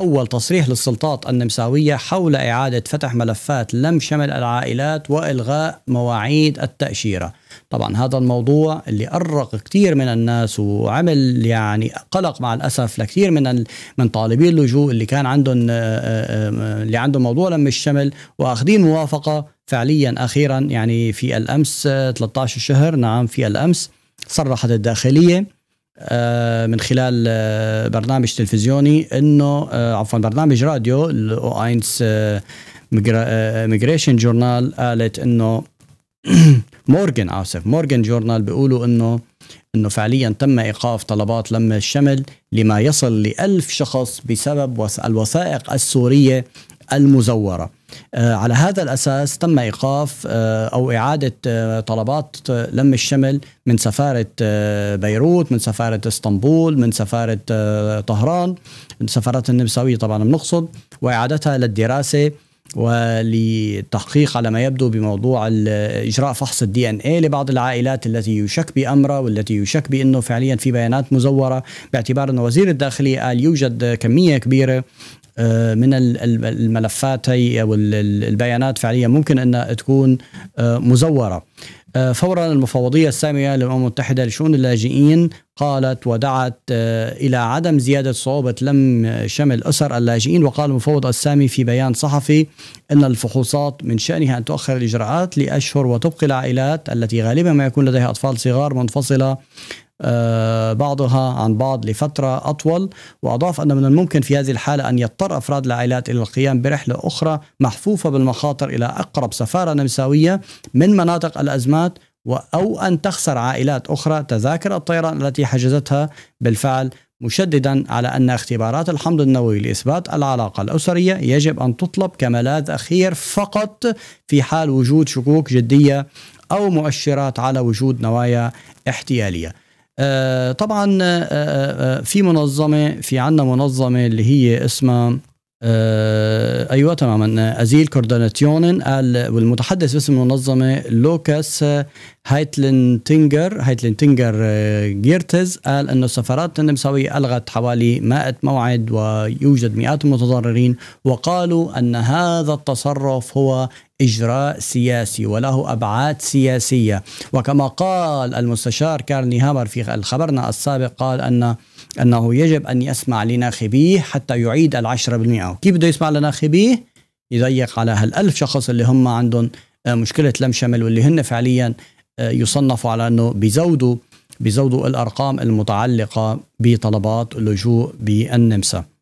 أول تصريح للسلطات النمساوية حول إعادة فتح ملفات لم شمل العائلات وإلغاء مواعيد التأشيرة طبعا هذا الموضوع اللي أرق كثير من الناس وعمل يعني قلق مع الأسف لكثير من من طالبي اللجوء اللي كان عندهم آه، آه، آه، اللي عندهم موضوع لم الشمل وأخذين موافقة فعليا أخيرا يعني في الأمس 13 الشهر نعم في الأمس صرحت الداخلية آه، من خلال آه، برنامج تلفزيوني انه آه، عفوا برنامج راديو الاو اينس ميجريشن جورنال قالت انه مورجن اسف مورجن جورنال بيقولوا انه انه فعليا تم ايقاف طلبات لم الشمل لما يصل لألف شخص بسبب الوثائق السوريه المزوره آه، على هذا الأساس تم إيقاف آه، أو إعادة آه، طلبات لم الشمل من سفارة بيروت من سفارة اسطنبول من سفارة طهران من سفارة النمساوية طبعا بنقصد وإعادتها للدراسة ولتحقيق على ما يبدو بموضوع اجراء فحص الدي ان اي لبعض العائلات التي يشك بامرها والتي يشك بانه فعليا في بيانات مزوره باعتبار انه وزير الداخليه قال يوجد كميه كبيره آه، من الملفات هي والبيانات فعليا ممكن انها تكون آه، مزوره آه، فورا المفوضية السامية للأمم المتحدة لشؤون اللاجئين قالت ودعت آه، إلى عدم زيادة صعوبة لم شمل أسر اللاجئين وقال المفوض السامي في بيان صحفي أن الفحوصات من شأنها أن تؤخر الإجراءات لأشهر وتبقي العائلات التي غالبا ما يكون لديها أطفال صغار منفصلة آه، بعضها عن بعض لفترة أطول وأضاف أن من الممكن في هذه الحالة أن يضطر أفراد العائلات إلى القيام برحلة أخرى محفوفة بالمخاطر إلى أقرب سفارة نمساوية من مناطق الأزمات أو أن تخسر عائلات أخرى تذاكر الطيران التي حجزتها بالفعل مشددا على أن اختبارات الحمض النووي لإثبات العلاقة الأسرية يجب أن تطلب كملاذ أخير فقط في حال وجود شكوك جدية أو مؤشرات على وجود نوايا احتيالية آه، طبعا آه، آه، في منظمه في عندنا منظمه اللي هي اسمها آه، ايوه تماما ازيل كورديناتيونن قال والمتحدث باسم المنظمه لوكاس هايتلين تينجر هايتلين تينجر آه، جيرتز قال انه السفارات النمساويه الغت حوالي 100 موعد ويوجد مئات المتضررين وقالوا ان هذا التصرف هو اجراء سياسي وله ابعاد سياسيه وكما قال المستشار كارني هامر في خبرنا السابق قال ان أنه يجب أن يسمع لناخبيه حتى يعيد العشرة بالمئة كيف بده يسمع لناخبيه يضيق على هالألف شخص اللي هم عندهم آه، مشكلة لم شمل واللي هن فعليا آه، يصنفوا على أنه بيزودوا بيزودوا الأرقام المتعلقة بطلبات اللجوء بالنمسا